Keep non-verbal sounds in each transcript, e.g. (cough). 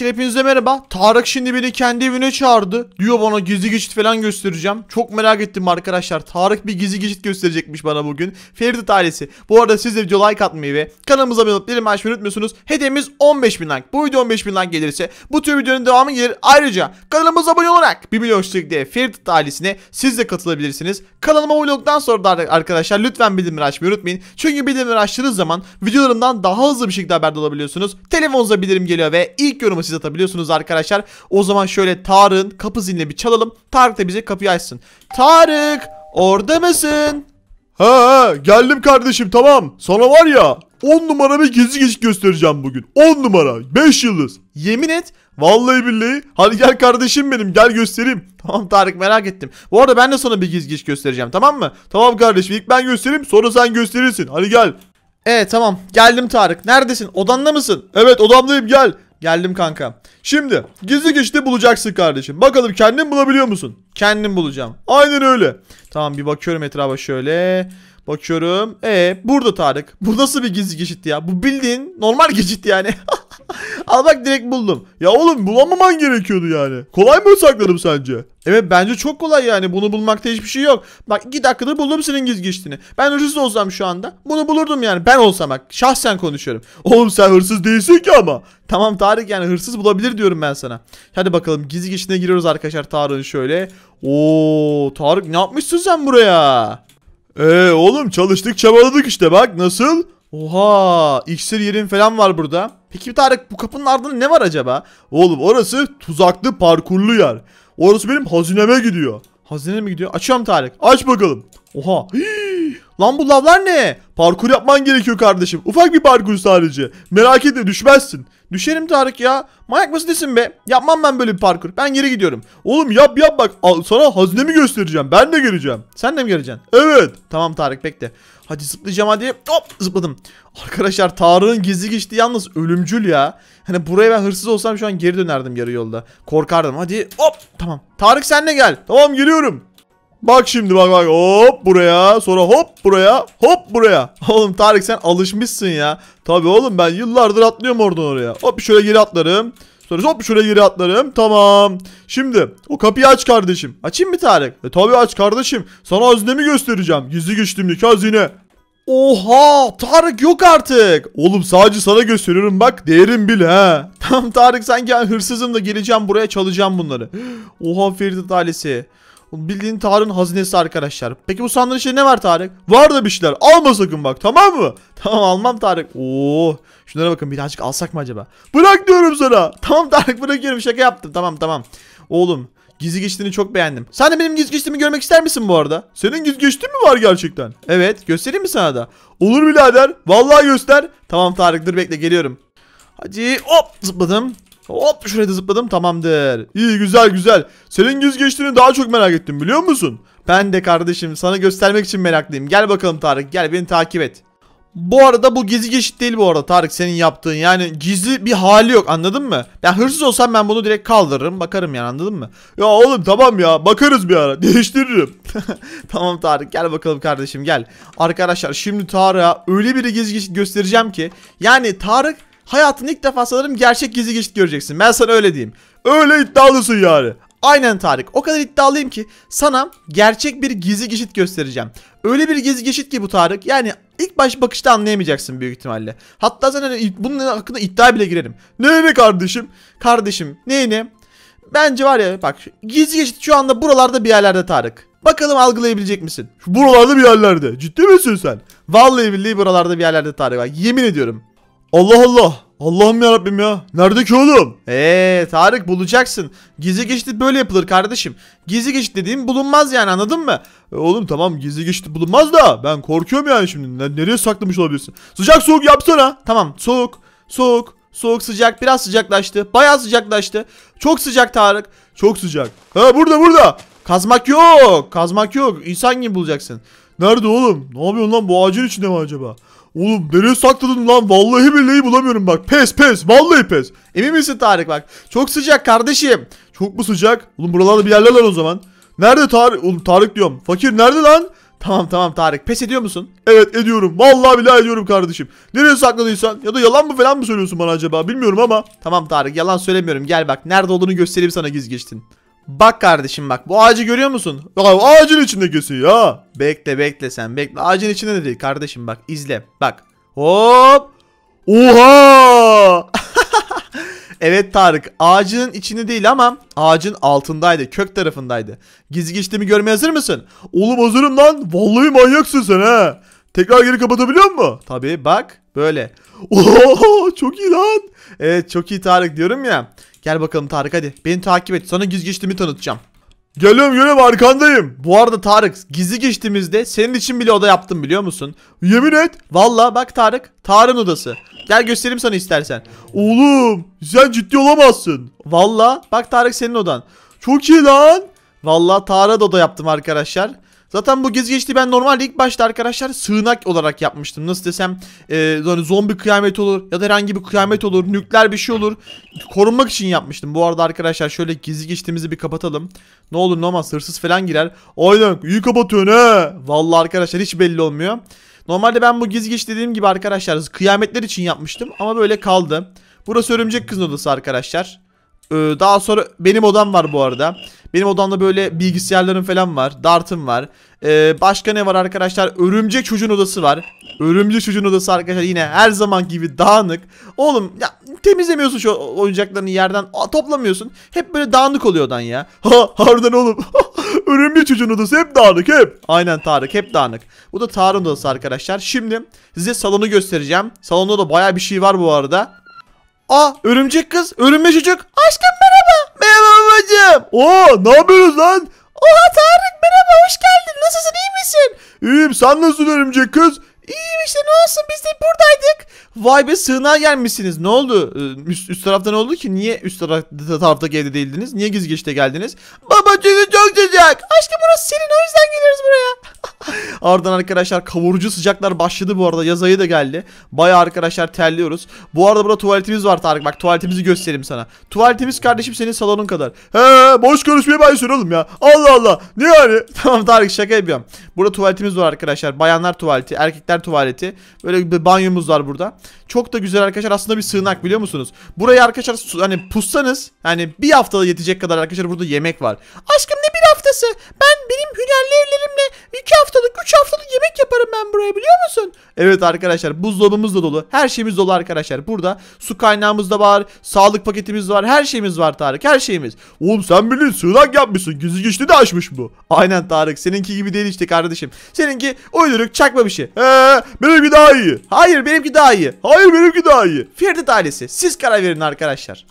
Hepinize merhaba. Tarık şimdi beni kendi evine çağırdı. Diyor bana gizli geçit falan göstereceğim. Çok merak ettim arkadaşlar. Tarık bir gizli geçit gösterecekmiş bana bugün. Ferit ailesi. Bu arada siz de video like atmayı ve kanalımıza abone olup bildirim açmayı unutmuyorsunuz. Hedefimiz 15.000 like. Bu video 15.000 like gelirse bu tür videonun devamı gelir. Ayrıca kanalımıza abone olarak 1 milyon de Ferit ailesine siz de katılabilirsiniz. Kanalıma abone olduktan sonra da arkadaşlar lütfen bildirimleri açmayı unutmayın. Çünkü bildirimleri açtığınız zaman videolarımdan daha hızlı bir şekilde haberdar olabiliyorsunuz. Telefonunuza bildirim geliyor ve ilk yorumu siz atabiliyorsunuz arkadaşlar. O zaman şöyle Tarık'ın kapı zilini bir çalalım. Tarık da bize kapıyı açsın. Tarık orada mısın? He he geldim kardeşim tamam. Sana var ya 10 numara bir gizli geçit göstereceğim bugün. 10 numara 5 yıldız. Yemin et. Vallahi billahi. Hadi gel kardeşim benim gel göstereyim. Tamam Tarık merak ettim. Bu arada ben de sana bir gizli geçit göstereceğim tamam mı? Tamam kardeşim ilk ben göstereyim sonra sen gösterirsin. Hadi gel. Evet tamam geldim Tarık. Neredesin? Odanda mısın? Evet odamdayım gel. Geldim kanka. Şimdi gizli geçti bulacaksın kardeşim. Bakalım kendin bulabiliyor musun? Kendim bulacağım. Aynen öyle. Tamam bir bakıyorum etrafa şöyle. Bakıyorum. E ee, burada Tarık. Bu nasıl bir gizli geçit ya? Bu bildiğin normal geçit yani. (laughs) (laughs) Al bak direkt buldum. Ya oğlum bulamaman gerekiyordu yani. Kolay mı sakladım sence? Evet bence çok kolay yani. Bunu bulmakta hiçbir şey yok. Bak iki dakikada buldum senin gizgiçtiğini. Ben hırsız olsam şu anda bunu bulurdum yani. Ben olsam bak şahsen konuşuyorum. Oğlum sen hırsız değilsin ki ama. Tamam Tarık yani hırsız bulabilir diyorum ben sana. Hadi bakalım gizgiçine giriyoruz arkadaşlar Tarık'ın şöyle. Oo Tarık ne yapmışsın sen buraya? Eee oğlum çalıştık çabaladık işte bak nasıl? Oha iksir yerin falan var burada. Peki Tarık bu kapının ardında ne var acaba? Oğlum orası tuzaklı parkurlu yer. Orası benim hazineme gidiyor. Hazine mi gidiyor? Açıyorum Tarık. Aç bakalım. Oha. Hii. Lan bu lavlar ne? Parkur yapman gerekiyor kardeşim. Ufak bir parkur sadece. Merak etme düşmezsin. Düşerim Tarık ya. Manyak mısın desin be? Yapmam ben böyle bir parkur. Ben geri gidiyorum. Oğlum yap yap bak. Al, sana hazinemi göstereceğim. Ben de geleceğim. Sen de mi geleceksin? Evet. Tamam Tarık bekle. Hadi zıplayacağım hadi. Hop zıpladım. Arkadaşlar Tarık'ın gizli geçti yalnız ölümcül ya. Hani buraya ben hırsız olsam şu an geri dönerdim yarı yolda. Korkardım. Hadi hop tamam. Tarık sen de gel. Tamam geliyorum. Bak şimdi bak bak hop buraya sonra hop buraya hop buraya. (laughs) Oğlum Tarık sen alışmışsın ya. Tabi oğlum ben yıllardır atlıyorum oradan oraya. Hop şöyle geri atlarım. Sonra hop şuraya geri atlarım. Tamam. Şimdi o kapıyı aç kardeşim. Açayım mı Tarık? E tabi aç kardeşim. Sana hazinemi göstereceğim. Gizli güçlümlük hazine. Oha Tarık yok artık. Oğlum sadece sana gösteriyorum bak değerim bil he (laughs) Tam Tarık sanki ben hırsızım da geleceğim buraya çalacağım bunları. (gasps) Oha Ferit ailesi. Bildiğin Tarık'ın hazinesi arkadaşlar. Peki bu sandığın içinde ne var Tarık? Var da bir şeyler. Alma sakın bak tamam mı? (laughs) Tamam almam Tarık. Oo. Şunlara bakın birazcık alsak mı acaba? Bırak diyorum sana. (laughs) Tamam Tarık bırakıyorum şaka yaptım. Tamam tamam. Oğlum Gizli geçtiğini çok beğendim. Sen de benim gizli geçtiğimi görmek ister misin bu arada? Senin gizli geçtiğin mi var gerçekten? Evet göstereyim mi sana da? Olur birader. Vallahi göster. Tamam Tarık dur bekle geliyorum. Hadi hop zıpladım. Hop şuraya da zıpladım tamamdır. İyi güzel güzel. Senin yüz geçtiğini daha çok merak ettim biliyor musun? Ben de kardeşim sana göstermek için meraklıyım. Gel bakalım Tarık gel beni takip et. Bu arada bu gizli geçit değil bu arada Tarık senin yaptığın yani gizli bir hali yok anladın mı? Ben hırsız olsam ben bunu direkt kaldırırım bakarım yani anladın mı? Ya oğlum tamam ya bakarız bir ara (laughs) değiştiririm. (laughs) tamam Tarık gel bakalım kardeşim gel. Arkadaşlar şimdi Tarık'a öyle bir gizli geçit göstereceğim ki yani Tarık hayatın ilk defa sanırım gerçek gizli geçit göreceksin. Ben sana öyle diyeyim. Öyle iddialısın yani. Aynen Tarık. O kadar iddialıyım ki sana gerçek bir gizli geçit göstereceğim. Öyle bir gizli geçit ki bu Tarık. Yani ilk baş bakışta anlayamayacaksın büyük ihtimalle. Hatta sen hani bunun hakkında iddia bile girerim. Neyine kardeşim? Kardeşim neyine? Bence var ya bak gizli geçit şu anda buralarda bir yerlerde Tarık. Bakalım algılayabilecek misin? Buralarda bir yerlerde. Ciddi misin sen? Vallahi billahi buralarda bir yerlerde Tarık. Bak, yemin ediyorum. Allah Allah. Allah'ım ya Rabbim ya. Nerede ki oğlum? Ee Tarık bulacaksın. Gizli geçit böyle yapılır kardeşim. Gizli geçit dediğim bulunmaz yani anladın mı? E, oğlum tamam gizli geçit bulunmaz da ben korkuyorum yani şimdi. Nereye saklamış olabilirsin? Sıcak soğuk yapsana. Tamam soğuk. Soğuk. Soğuk sıcak biraz sıcaklaştı. Bayağı sıcaklaştı. Çok sıcak Tarık. Çok sıcak. Ha burada burada. Kazmak yok. Kazmak yok. İnsan gibi bulacaksın. Nerede oğlum? Ne yapıyorsun lan bu ağacın içinde mi acaba? Oğlum nereye sakladın lan? Vallahi billahi bulamıyorum bak. Pes pes. Vallahi pes. Emin misin Tarık bak? Çok sıcak kardeşim. Çok mu sıcak? Oğlum buralarda bir yerler var o zaman. Nerede Tarık? Oğlum Tarık diyorum. Fakir nerede lan? Tamam tamam Tarık. Pes ediyor musun? Evet ediyorum. Vallahi billahi ediyorum kardeşim. Nereye sakladıysan ya da yalan mı falan mı söylüyorsun bana acaba? Bilmiyorum ama. Tamam Tarık yalan söylemiyorum. Gel bak nerede olduğunu göstereyim sana giz geçtin. Bak kardeşim bak bu ağacı görüyor musun? Ya, ağacın içinde kesiyor ya. Bekle bekle sen bekle. Ağacın içinde de değil kardeşim bak izle. Bak. Hop. Oha. (laughs) evet Tarık ağacın içinde değil ama ağacın altındaydı. Kök tarafındaydı. Gizli geçtiğimi görmeye hazır mısın? Oğlum hazırım lan. Vallahi manyaksın sen he. Tekrar geri kapatabiliyor musun? Tabii bak. Böyle. (laughs) Oo çok iyi lan. Evet çok iyi Tarık diyorum ya. Gel bakalım Tarık hadi. Beni takip et. Sana gizli geçtiğimi tanıtacağım. Geliyorum geliyorum arkandayım. Bu arada Tarık gizli geçtiğimizde senin için bile oda yaptım biliyor musun? Yemin et. Valla bak Tarık. Tarık'ın odası. Gel göstereyim sana istersen. Oğlum sen ciddi olamazsın. Valla bak Tarık senin odan. Çok iyi lan. Valla Tarık'a da oda yaptım arkadaşlar. Zaten bu gezi geçti ben normalde ilk başta arkadaşlar sığınak olarak yapmıştım. Nasıl desem e, yani zombi kıyamet olur ya da herhangi bir kıyamet olur. Nükleer bir şey olur. Korunmak için yapmıştım. Bu arada arkadaşlar şöyle gizli geçtiğimizi bir kapatalım. Ne olur ne olmaz hırsız falan girer. Aynen iyi kapatıyorsun he. Vallahi arkadaşlar hiç belli olmuyor. Normalde ben bu gezi geç dediğim gibi arkadaşlar kıyametler için yapmıştım ama böyle kaldı. Burası örümcek kızın odası arkadaşlar. Ee, daha sonra benim odam var bu arada. Benim odamda böyle bilgisayarlarım falan var. Dartım var. Ee, başka ne var arkadaşlar? Örümcek çocuğun odası var. Örümcek çocuğun odası arkadaşlar yine her zaman gibi dağınık. Oğlum ya temizlemiyorsun şu oyuncaklarını yerden a, toplamıyorsun. Hep böyle dağınık oluyor odan ya. (laughs) Ha harbiden oğlum. (laughs) Örümcek çocuğun odası hep dağınık hep. Aynen Tarık hep dağınık. Bu da Tarık'ın odası arkadaşlar. Şimdi size salonu göstereceğim. Salonda da baya bir şey var bu arada. Aa örümcek kız, örümcek çocuk. Aşkım merhaba. Merhaba babacığım. Oo ne yapıyorsunuz lan? Oha Tarık merhaba hoş geldin. Nasılsın iyi misin? İyiyim sen nasılsın örümcek kız? İyiyim işte ne olsun biz de buradaydık. Vay be sığınağa gelmişsiniz. Ne oldu? Ee, üst, üst tarafta ne oldu ki? Niye üst tarafta, tarafta evde değildiniz? Niye gizli geçte geldiniz? Baba çünkü çok sıcak. Aşkım burası senin o yüzden geliyoruz buraya. (laughs) Ardından arkadaşlar kavurucu sıcaklar başladı bu arada. Yaz ayı da geldi. Baya arkadaşlar terliyoruz. Bu arada burada tuvaletimiz var Tarık. Bak tuvaletimizi göstereyim sana. Tuvaletimiz kardeşim senin salonun kadar. He boş konuşmaya başlıyor oğlum ya. Allah Allah. Ne yani? (laughs) tamam Tarık şaka yapıyorum. Burada tuvaletimiz var arkadaşlar. Bayanlar tuvaleti, erkekler erkekler tuvaleti. Böyle bir banyomuz var burada. Çok da güzel arkadaşlar aslında bir sığınak biliyor musunuz? burayı arkadaşlar hani pussanız hani bir haftada yetecek kadar arkadaşlar burada yemek var. Aşkım ne bir haftası? Ben benim hünerli evlerimle 2 haftalık 3 haftalık yemek yaparım ben buraya biliyor musun? Evet arkadaşlar buzdolabımız da dolu. Her şeyimiz dolu arkadaşlar. Burada su kaynağımız da var. Sağlık paketimiz var. Her şeyimiz var Tarık. Her şeyimiz. Oğlum sen bilin sığınak yapmışsın. Gizli geçti de açmış bu. Aynen Tarık. Seninki gibi değil işte kardeşim. Seninki uyduruk çakma bir şey. Ee, benimki daha iyi. Hayır benimki daha iyi. Hayır benimki daha iyi. Firdit ailesi siz karar verin arkadaşlar.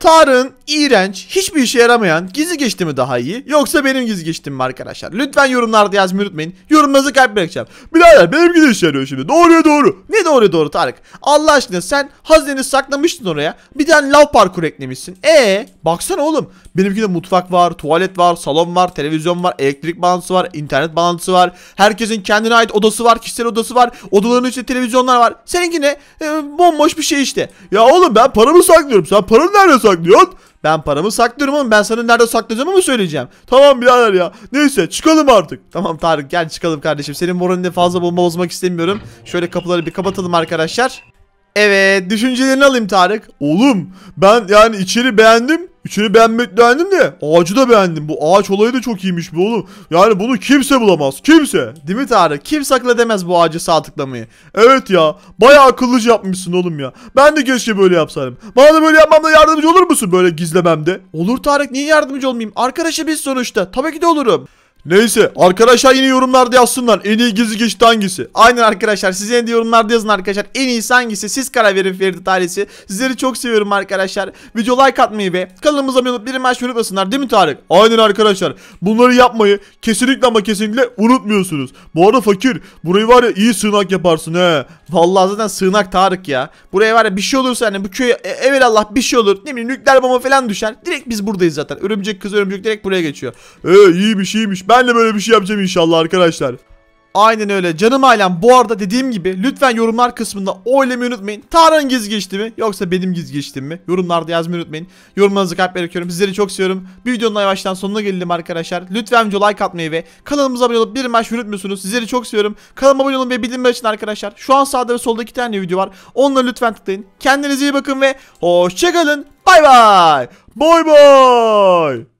Tarık'ın iğrenç, hiçbir işe yaramayan gizli geçti mi daha iyi yoksa benim gizli geçtim mi arkadaşlar? Lütfen yorumlarda yazmayı unutmayın. Yorumlarınızı kalp bırakacağım. Birader benim gizli işe yarıyor şimdi. Doğruya doğru. Ne doğruya doğru Tarık? Allah aşkına sen hazineni saklamıştın oraya. Bir tane lav parkur eklemişsin. Ee, baksana oğlum. Benimkinde mutfak var, tuvalet var, salon var, televizyon var, elektrik bağlantısı var, internet bağlantısı var. Herkesin kendine ait odası var, kişisel odası var. Odaların içinde televizyonlar var. Seninki ne? E, bomboş bir şey işte. Ya oğlum ben paramı saklıyorum. Sen paranı nerede saklıyorsun? saklıyorsun? Ben paramı saklıyorum oğlum. Ben sana nerede saklayacağımı mı söyleyeceğim? Tamam birader ya. Neyse çıkalım artık. Tamam Tarık gel çıkalım kardeşim. Senin moralini fazla bomba bozmak istemiyorum. Şöyle kapıları bir kapatalım arkadaşlar. Evet düşüncelerini alayım Tarık. Oğlum ben yani içeri beğendim. İçini beğenmek beğendim de ağacı da beğendim. Bu ağaç olayı da çok iyiymiş bu oğlum. Yani bunu kimse bulamaz. Kimse. Değil mi Tarık? Kimse akıl edemez bu ağacı sağ tıklamayı. Evet ya. Bayağı akıllıca yapmışsın oğlum ya. Ben de keşke böyle yapsaydım. Bana da böyle yapmamda yardımcı olur musun böyle gizlememde? Olur Tarık niye yardımcı olmayayım? Arkadaşı biz sonuçta. Tabii ki de olurum. Neyse arkadaşlar yine yorumlarda yazsınlar en iyi gizli geçit hangisi? Aynen arkadaşlar siz yine de yorumlarda yazın arkadaşlar en iyisi hangisi? Siz karar verin Ferit ailesi. Sizleri çok seviyorum arkadaşlar. Video like atmayı ve kanalımıza abone olup bildirim açmayı unutmasınlar değil mi Tarık? Aynen arkadaşlar bunları yapmayı kesinlikle ama kesinlikle unutmuyorsunuz. Bu arada fakir burayı var ya iyi sığınak yaparsın he. Vallahi zaten sığınak Tarık ya. Buraya var ya bir şey olursa hani bu köye e, evelallah bir şey olur. Ne bileyim nükleer bomba falan düşer. Direkt biz buradayız zaten. Örümcek kız örümcek direkt buraya geçiyor. Eee iyi bir şeymiş ben de böyle bir şey yapacağım inşallah arkadaşlar. Aynen öyle. Canım ailem bu arada dediğim gibi lütfen yorumlar kısmında oylamayı unutmayın. Tarın giz geçti mi yoksa benim giz geçtim mi? Yorumlarda yazmayı unutmayın. Yorumlarınızı kalp bırakıyorum. Sizleri çok seviyorum. Bir videonun yavaştan sonuna gelelim arkadaşlar. Lütfen video like atmayı ve kanalımıza abone olup bir maç unutmuyorsunuz. Sizleri çok seviyorum. Kanalıma abone olun ve bildirimler için arkadaşlar. Şu an sağda ve solda iki tane video var. Onları lütfen tıklayın. Kendinize iyi bakın ve hoşçakalın. Bay bay. Boy boy.